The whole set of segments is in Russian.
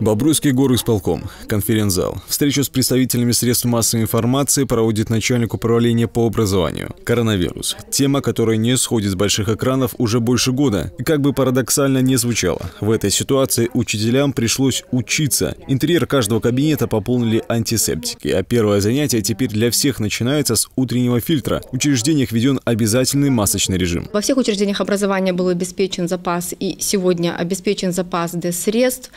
Бобруйский горы исполком, конференц-зал. Встречу с представителями средств массовой информации проводит начальник управления по образованию. Коронавирус. Тема, которая не сходит с больших экранов уже больше года. И как бы парадоксально не звучало, в этой ситуации учителям пришлось учиться. Интерьер каждого кабинета пополнили антисептики, а первое занятие теперь для всех начинается с утреннего фильтра. В учреждениях введен обязательный масочный режим. Во всех учреждениях образования был обеспечен запас и сегодня обеспечен запас средств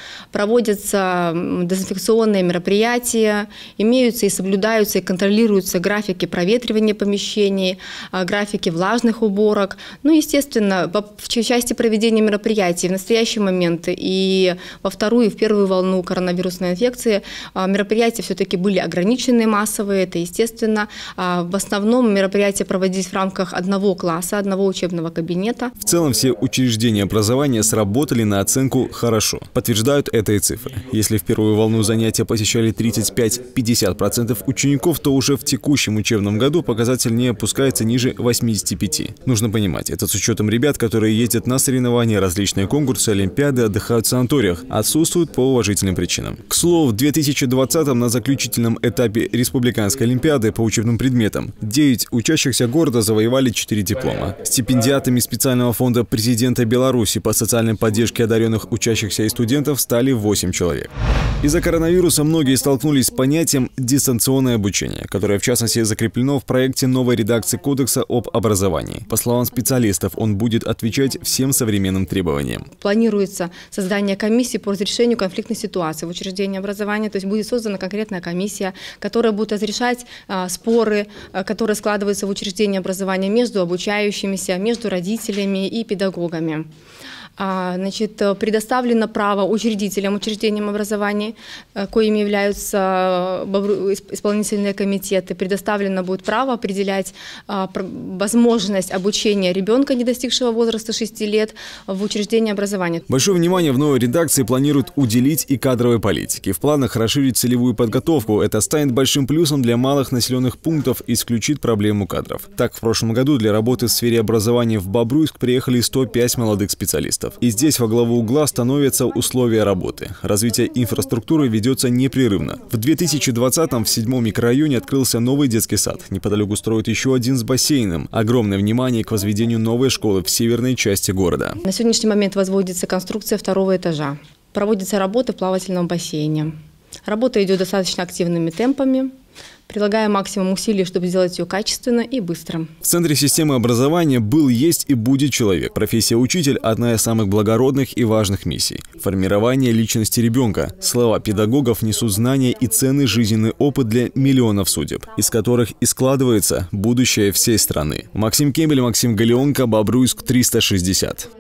проводятся дезинфекционные мероприятия, имеются и соблюдаются и контролируются графики проветривания помещений, а, графики влажных уборок. Ну, естественно, в части проведения мероприятий в настоящий момент и во вторую, и в первую волну коронавирусной инфекции а, мероприятия все-таки были ограничены массовые, это естественно. А, в основном мероприятия проводились в рамках одного класса, одного учебного кабинета. В целом все учреждения образования сработали на оценку «хорошо». Подтверждают это высокие цифры. Если в первую волну занятия посещали 35-50% учеников, то уже в текущем учебном году показатель не опускается ниже 85. Нужно понимать, это с учетом ребят, которые ездят на соревнования, различные конкурсы, олимпиады, отдыхают в санаториях, отсутствуют по уважительным причинам. К слову, в 2020 на заключительном этапе Республиканской Олимпиады по учебным предметам 9 учащихся города завоевали 4 диплома. Стипендиатами специального фонда президента Беларуси по социальной поддержке одаренных учащихся и студентов стали 8 8 человек. Из-за коронавируса многие столкнулись с понятием «дистанционное обучение», которое, в частности, закреплено в проекте новой редакции Кодекса об образовании. По словам специалистов, он будет отвечать всем современным требованиям. Планируется создание комиссии по разрешению конфликтной ситуации в учреждении образования, то есть будет создана конкретная комиссия, которая будет разрешать а, споры, а, которые складываются в учреждении образования между обучающимися, между родителями и педагогами. А, значит, э, предоставлено право учредителям, учреждениям образования, э, коими являются э, исполнительные комитеты, предоставлено будет право определять а, возможность обучения ребенка, не достигшего возраста 6 лет, в учреждении образования. Большое внимание в новой редакции планируют уделить и кадровой политике. В планах расширить целевую подготовку. Это станет большим плюсом для малых населенных пунктов, и исключит проблему кадров. Так, в прошлом году для работы в сфере образования в Бобруйск приехали 105 молодых специалистов проектов. И здесь во главу угла становятся условия работы. Развитие инфраструктуры ведется непрерывно. В 2020-м в седьмом микрорайоне открылся новый детский сад. Неподалеку строят еще один с бассейном. Огромное внимание к возведению новой школы в северной части города. На сегодняшний момент возводится конструкция второго этажа. Проводится работа в плавательном бассейне. Работа идет достаточно активными темпами прилагая максимум усилий, чтобы сделать ее качественно и быстро. В Центре системы образования был, есть и будет человек. Профессия учитель – одна из самых благородных и важных миссий. Формирование личности ребенка. Слова педагогов несут знания и ценный жизненный опыт для миллионов судеб, из которых и складывается будущее всей страны. Максим Кемель, Максим Галеонко, Бобруйск, 360.